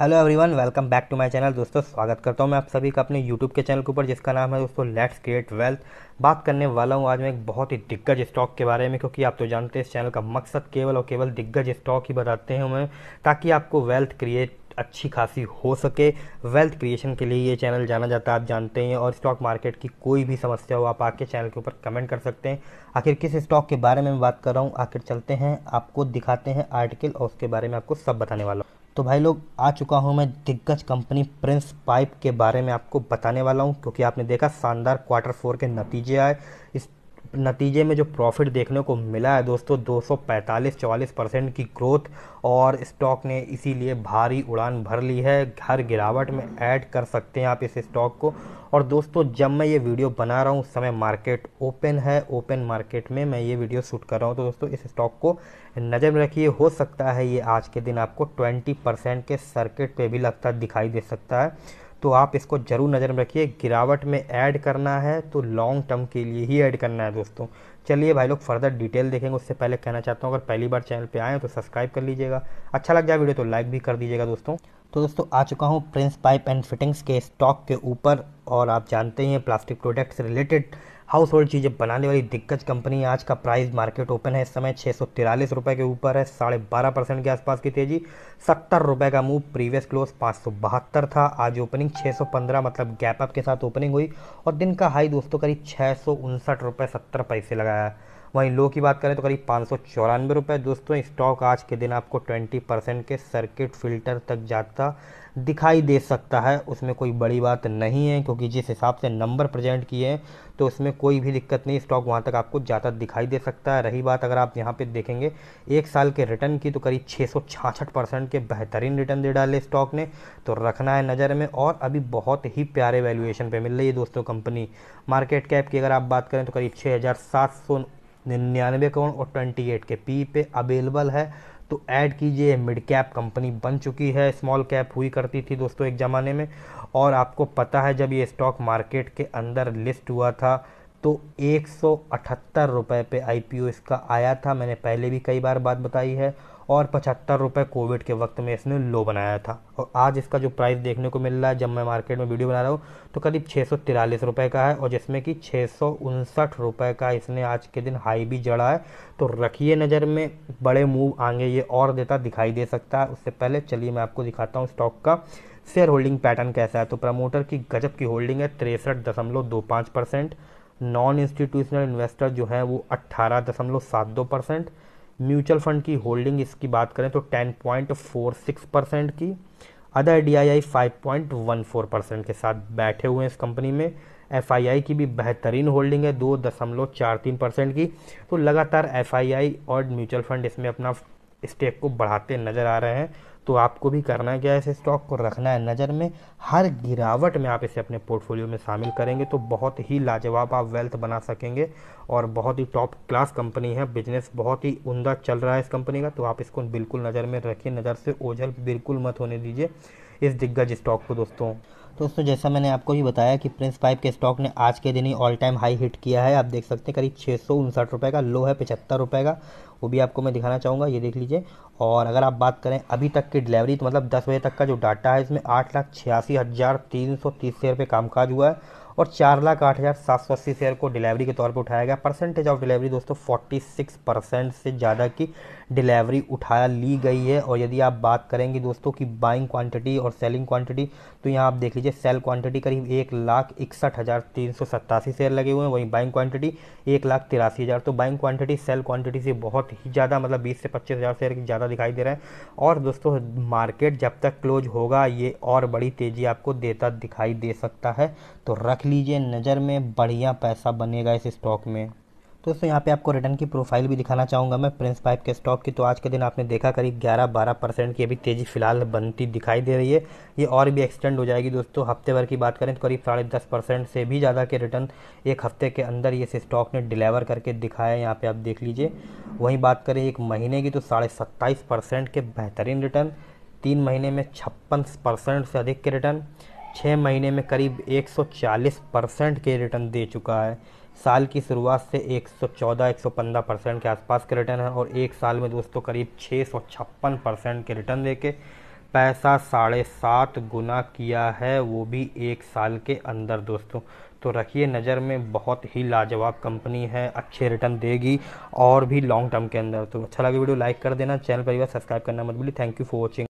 hello everyone welcome back to my channel दोस्तों स्वागत करता हूं मैं आप सभी का अपने यूट्यूब के चैनल के ऊपर जिसका नाम है दोस्तों लेट्स क्रिएट वेल्थ बात करने वाला हूं आज मैं एक बहुत ही दिग्गज स्टॉक के बारे में क्योंकि आप तो जानते हैं इस चैनल का मकसद केवल और केवल दिग्गज स्टॉक ही बताते हैं हमें ताकि आपको वेल्थ क्रिएट अच्छी खासी हो सके वेल्थ क्रिएशन के लिए ये चैनल जाना जाता है आप जानते हैं और स्टॉक मार्केट की कोई भी समस्या हो आप आके चैनल के ऊपर कमेंट कर सकते हैं आखिर किस स्टॉक के बारे में मैं बात कर रहा हूँ आखिर चलते हैं आपको दिखाते हैं आर्टिकल और उसके बारे में आपको सब बताने वाला हूँ तो भाई लोग आ चुका हूँ मैं दिग्गज कंपनी प्रिंस पाइप के बारे में आपको बताने वाला हूँ क्योंकि आपने देखा शानदार क्वार्टर फोर के नतीजे आए इस नतीजे में जो प्रॉफिट देखने को मिला है दोस्तों 245-44 परसेंट की ग्रोथ और स्टॉक ने इसीलिए भारी उड़ान भर ली है घर गिरावट में ऐड कर सकते हैं आप इस स्टॉक को और दोस्तों जब मैं ये वीडियो बना रहा हूँ उस समय मार्केट ओपन है ओपन मार्केट में मैं ये वीडियो शूट कर रहा हूँ तो दोस्तों इस स्टॉक को नज़र में रखिए हो सकता है ये आज के दिन आपको ट्वेंटी परसेंट के सर्किट पर भी लगता दिखाई दे सकता है तो आप इसको ज़रूर नज़र में रखिए गिरावट में ऐड करना है तो लॉन्ग टर्म के लिए ही ऐड करना है दोस्तों चलिए भाई लोग फर्दर डिटेल देखेंगे उससे पहले कहना चाहता हूँ अगर पहली बार चैनल पर आए तो सब्सक्राइब कर लीजिएगा अच्छा लग जाए वीडियो तो लाइक भी कर दीजिएगा दोस्तों तो दोस्तों आ चुका हूँ प्रिंस पाइप एंड फिटिंग्स के स्टॉक के ऊपर और आप जानते ही हैं प्लास्टिक प्रोडक्ट्स से रिलेटेड हाउस होल्ड चीज़ें बनाने वाली दिग्गज कंपनी आज का प्राइस मार्केट ओपन है इस समय छः सौ तिरालीस रुपये के ऊपर है साढ़े बारह परसेंट के आसपास की तेज़ी सत्तर रुपये का मूव प्रीवियस क्लोज पाँच सौ बहत्तर था आज ओपनिंग छः सौ पंद्रह मतलब गैप अप के साथ ओपनिंग हुई और दिन का हाई दोस्तों करीब छः सौ उनसठ रुपये सत्तर पैसे लगाया वहीं लो की बात करें तो करीब पाँच सौ चौरानवे रुपये दोस्तों स्टॉक आज के दिन आपको ट्वेंटी परसेंट के सर्किट फिल्टर तक जाता दिखाई दे सकता है उसमें कोई बड़ी बात नहीं है क्योंकि जिस हिसाब से नंबर प्रेजेंट किए हैं तो उसमें कोई भी दिक्कत नहीं स्टॉक वहाँ तक आपको ज़्यादा दिखाई दे सकता है रही बात अगर आप यहाँ पे देखेंगे एक साल के रिटर्न की तो करीब छः परसेंट के बेहतरीन रिटर्न दे डाले स्टॉक ने तो रखना है नज़र में और अभी बहुत ही प्यारे वैल्यूएशन पर मिल रही है दोस्तों कंपनी मार्केट कैप की अगर आप बात करें तो करीब छः निन्यानवे करोड़ और ट्वेंटी एट के पी पे अवेलेबल है तो ऐड कीजिए मिड कैप कंपनी बन चुकी है स्मॉल कैप हुई करती थी दोस्तों एक ज़माने में और आपको पता है जब ये स्टॉक मार्केट के अंदर लिस्ट हुआ था तो एक सौ अठहत्तर रुपये पे ओ इसका आया था मैंने पहले भी कई बार बात बताई है और पचहत्तर रुपये कोविड के वक्त में इसने लो बनाया था और आज इसका जो प्राइस देखने को मिल रहा है जब मैं मार्केट में वीडियो बना रहा हूँ तो करीब छः सौ तिरालीस रुपये का है और जिसमें कि छः सौ उनसठ रुपये का इसने आज के दिन हाई भी जड़ा है तो रखिए नज़र में बड़े मूव आगे ये और देता दिखाई दे सकता है उससे पहले चलिए मैं आपको दिखाता हूँ स्टॉक का शेयर होल्डिंग पैटर्न कैसा है तो प्रमोटर की गजब की होल्डिंग है तिरसठ दशमलव दो पाँच परसेंट नॉन इंस्टीट्यूशनल इन्वेस्टर जो हैं वो अट्ठारह दशमलव सात दो परसेंट म्यूचुअल फंड की होल्डिंग इसकी बात करें तो 10.46 परसेंट की other D I I five point one four percent के साथ बैठे हुए हैं इस कंपनी में एफ आई आई की भी बेहतरीन होल्डिंग है दो दशमलव चार तीन परसेंट की तो लगातार एफ आई आई और म्यूचुअल फंड इसमें अपना स्टेक को बढ़ाते नज़र आ रहे हैं तो आपको भी करना क्या है इस स्टॉक को रखना है नज़र में हर गिरावट में आप इसे अपने पोर्टफोलियो में शामिल करेंगे तो बहुत ही लाजवाब आप वेल्थ बना सकेंगे और बहुत ही टॉप क्लास कंपनी है बिजनेस बहुत ही उमदा चल रहा है इस कंपनी का तो आप इसको बिल्कुल नज़र में रखिए नज़र से ओझल बिल्कुल मत होने दीजिए इस दिग्गज स्टॉक को दोस्तों दोस्तों जैसा मैंने आपको ही बताया कि प्रिंस पाइप के स्टॉक ने आज के दिन ही ऑल टाइम हाई हिट किया है आप देख सकते हैं करीब छः सौ उनसठ रुपये का लो है पचहत्तर रुपये का वो भी आपको मैं दिखाना चाहूँगा ये देख लीजिए और अगर आप बात करें अभी तक की डिलीवरी तो मतलब दस बजे तक का जो डाटा है इसमें आठ लाख छियासी हज़ार तीन सौ तीस शेयर रुपये कामकाज हुआ है और चार लाख आठ हज़ार सात सौ अस्सी शेयर को डिलीवरी के तौर पर उठाया गया परसेंटेज ऑफ डिलीवरी दोस्तों फोर्टी सिक्स परसेंट से ज़्यादा की डिलीवरी उठाया ली गई है और यदि आप बात करेंगे दोस्तों की बाइंग क्वांटिटी और सेलिंग क्वांटिटी तो यहाँ आप देख लीजिए सेल क्वांटिटी करीब एक लाख इकसठ हज़ार तीन सौ सत्तासी शेयर लगे हुए हैं वहीं बाइंग क्वांटिटी एक लाख तिरासी हज़ार तो बाइंग क्वांटिटी सेल क्वांटिटी से बहुत ही ज़्यादा मतलब बीस से पच्चीस हज़ार शेयर ज़्यादा दिखाई दे रहा है और दोस्तों मार्केट जब तक क्लोज होगा ये और बड़ी तेज़ी आपको देता दिखाई दे सकता है तो रख लीजिए नज़र में बढ़िया पैसा बनेगा इस स्टॉक में तो दोस्तों यहाँ पे आपको रिटर्न की प्रोफाइल भी दिखाना चाहूँगा मैं प्रिंस पाइप के स्टॉक की तो आज के दिन आपने देखा करीब 11-12 परसेंट की अभी तेज़ी फिलहाल बनती दिखाई दे रही है ये और भी एक्सटेंड हो जाएगी दोस्तों हफ्ते भर की बात करें तो करीब साढ़े दस परसेंट से भी ज़्यादा के रिटर्न एक हफ्ते के अंदर ये स्टॉक ने डिलीवर करके दिखाया यहाँ पर आप देख लीजिए वहीं बात करें एक महीने की तो साढ़े के बेहतरीन रिटर्न तीन महीने में छप्पन परसेंट से अधिक के रिटर्न छः महीने में करीब 140 परसेंट के रिटर्न दे चुका है साल की शुरुआत से 114 115 परसेंट के आसपास के रिटर्न है और एक साल में दोस्तों करीब छः परसेंट के रिटर्न दे के पैसा साढ़े सात गुना किया है वो भी एक साल के अंदर दोस्तों तो रखिए नज़र में बहुत ही लाजवाब कंपनी है अच्छे रिटर्न देगी और भी लॉन्ग टर्म के अंदर तो अच्छा लगे वीडियो लाइक कर देना चैनल पर सब्सक्राइब करना मत भूलिए थैंक यू फॉर वॉचिंग